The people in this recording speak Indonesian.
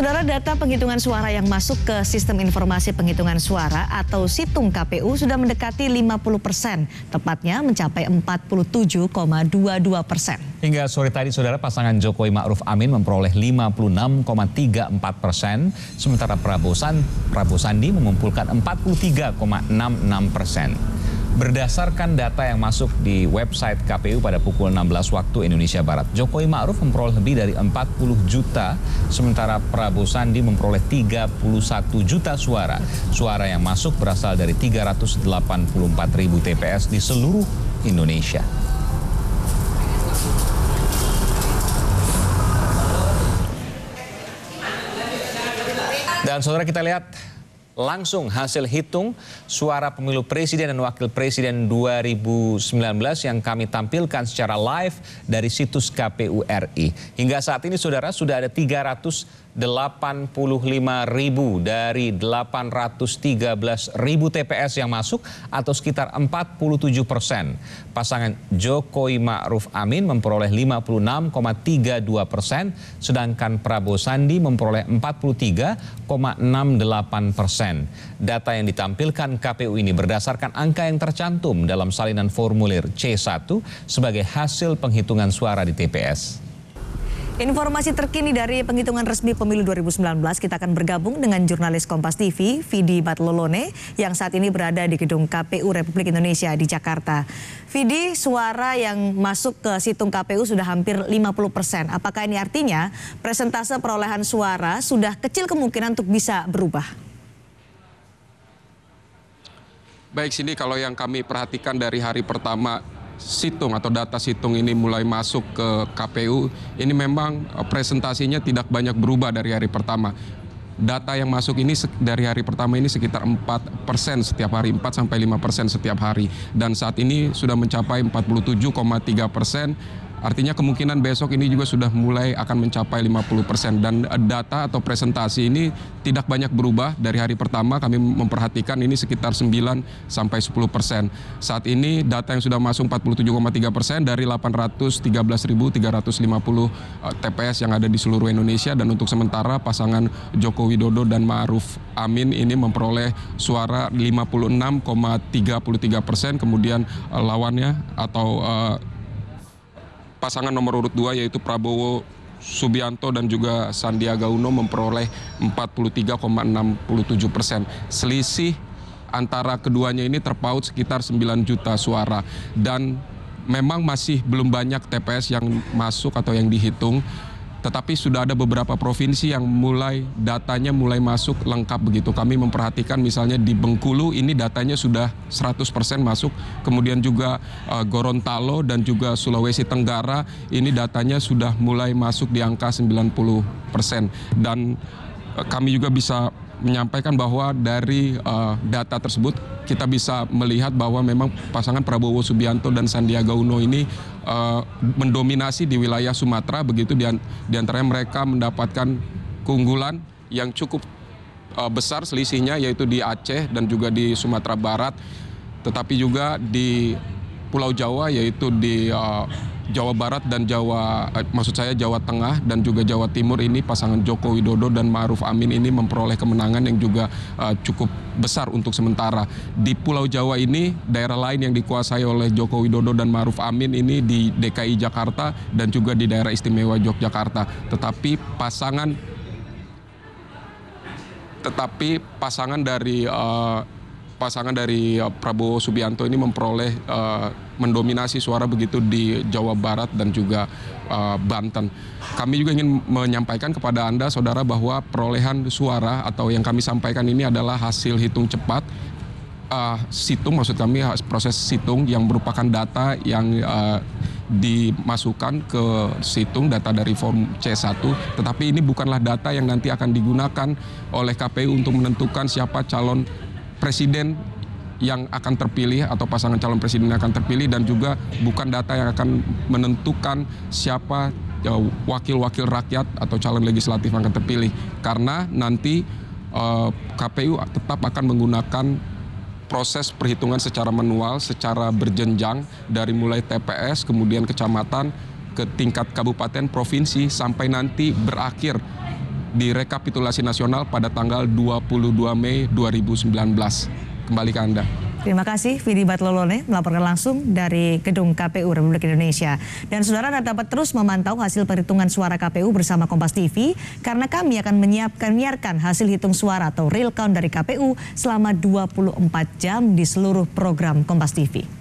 Saudara data penghitungan suara yang masuk ke sistem informasi penghitungan suara atau situng KPU sudah mendekati 50 persen, tepatnya mencapai 47,22 persen. Hingga sore tadi saudara pasangan Jokowi Ma'ruf Amin memperoleh 56,34 persen, sementara Prabowo, San, Prabowo Sandi mengumpulkan 43,66 persen. Berdasarkan data yang masuk di website KPU pada pukul 16 waktu Indonesia Barat, Jokowi Ma'ruf memperoleh lebih dari 40 juta, sementara Prabowo Sandi memperoleh 31 juta suara. Suara yang masuk berasal dari 384 ribu TPS di seluruh Indonesia. Dan saudara kita lihat langsung hasil hitung suara pemilu presiden dan wakil presiden 2019 yang kami tampilkan secara live dari situs KPU RI. Hingga saat ini saudara sudah ada 300 ribu dari ribu TPS yang masuk atau sekitar 47 persen. Pasangan Jokowi Ma'ruf Amin memperoleh 56,32 persen, sedangkan Prabowo Sandi memperoleh 43,68 persen. Data yang ditampilkan KPU ini berdasarkan angka yang tercantum dalam salinan formulir C1 sebagai hasil penghitungan suara di TPS. Informasi terkini dari penghitungan resmi pemilu 2019, kita akan bergabung dengan jurnalis Kompas TV, Vidi Batlolone, yang saat ini berada di gedung KPU Republik Indonesia di Jakarta. Vidi, suara yang masuk ke situng KPU sudah hampir 50 persen. Apakah ini artinya presentase perolehan suara sudah kecil kemungkinan untuk bisa berubah? Baik, sini kalau yang kami perhatikan dari hari pertama situng atau data situng ini mulai masuk ke KPU, ini memang eh, presentasinya tidak banyak berubah dari hari pertama. Data yang masuk ini dari hari pertama ini sekitar 4 persen setiap hari, 4 sampai 5 persen setiap hari. Dan saat ini sudah mencapai 47,3 persen Artinya kemungkinan besok ini juga sudah mulai akan mencapai 50% persen dan eh, data atau presentasi ini tidak banyak berubah dari hari pertama kami memperhatikan ini sekitar 9 sampai 10%. Saat ini data yang sudah masuk 47,3% persen dari 813.350 TPS eh, yang ada di seluruh Indonesia dan untuk sementara pasangan Joko Widodo dan Ma'ruf Amin ini memperoleh suara 56,33%, persen kemudian eh, lawannya atau pasangan nomor urut 2 yaitu Prabowo Subianto dan juga Sandiaga Uno memperoleh 43,67 persen. Selisih antara keduanya ini terpaut sekitar 9 juta suara dan memang masih belum banyak TPS yang masuk atau yang dihitung tetapi sudah ada beberapa provinsi yang mulai datanya mulai masuk lengkap begitu. Kami memperhatikan misalnya di Bengkulu ini datanya sudah 100% masuk, kemudian juga uh, Gorontalo dan juga Sulawesi Tenggara ini datanya sudah mulai masuk di angka 90%. Dan uh, kami juga bisa menyampaikan bahwa dari uh, data tersebut kita bisa melihat bahwa memang pasangan Prabowo Subianto dan Sandiaga Uno ini uh, mendominasi di wilayah Sumatera begitu di, di antaranya mereka mendapatkan keunggulan yang cukup uh, besar selisihnya yaitu di Aceh dan juga di Sumatera Barat tetapi juga di Pulau Jawa yaitu di uh, Jawa Barat dan Jawa eh, maksud saya Jawa Tengah dan juga Jawa Timur ini pasangan Joko Widodo dan Ma'ruf Amin ini memperoleh kemenangan yang juga eh, cukup besar untuk sementara. Di Pulau Jawa ini daerah lain yang dikuasai oleh Joko Widodo dan Ma'ruf Amin ini di DKI Jakarta dan juga di daerah istimewa Yogyakarta. Tetapi pasangan tetapi pasangan dari uh, pasangan dari eh, Prabowo Subianto ini memperoleh uh, mendominasi suara begitu di Jawa Barat dan juga uh, Banten. Kami juga ingin menyampaikan kepada Anda saudara bahwa perolehan suara atau yang kami sampaikan ini adalah hasil hitung cepat uh, situng maksud kami proses situng yang merupakan data yang uh, dimasukkan ke situng data dari form C1 tetapi ini bukanlah data yang nanti akan digunakan oleh KPU untuk menentukan siapa calon presiden yang akan terpilih atau pasangan calon presiden yang akan terpilih dan juga bukan data yang akan menentukan siapa ya, wakil-wakil rakyat atau calon legislatif yang akan terpilih karena nanti eh, KPU tetap akan menggunakan proses perhitungan secara manual, secara berjenjang dari mulai TPS kemudian kecamatan ke tingkat kabupaten provinsi sampai nanti berakhir di rekapitulasi nasional pada tanggal 22 Mei 2019. Kembali ke Anda. Terima kasih Vidi Batlolone melaporkan langsung dari Gedung KPU Republik Indonesia. Dan saudara Anda dapat terus memantau hasil perhitungan suara KPU bersama Kompas TV karena kami akan menyiapkan menyiarkan hasil hitung suara atau real count dari KPU selama 24 jam di seluruh program Kompas TV.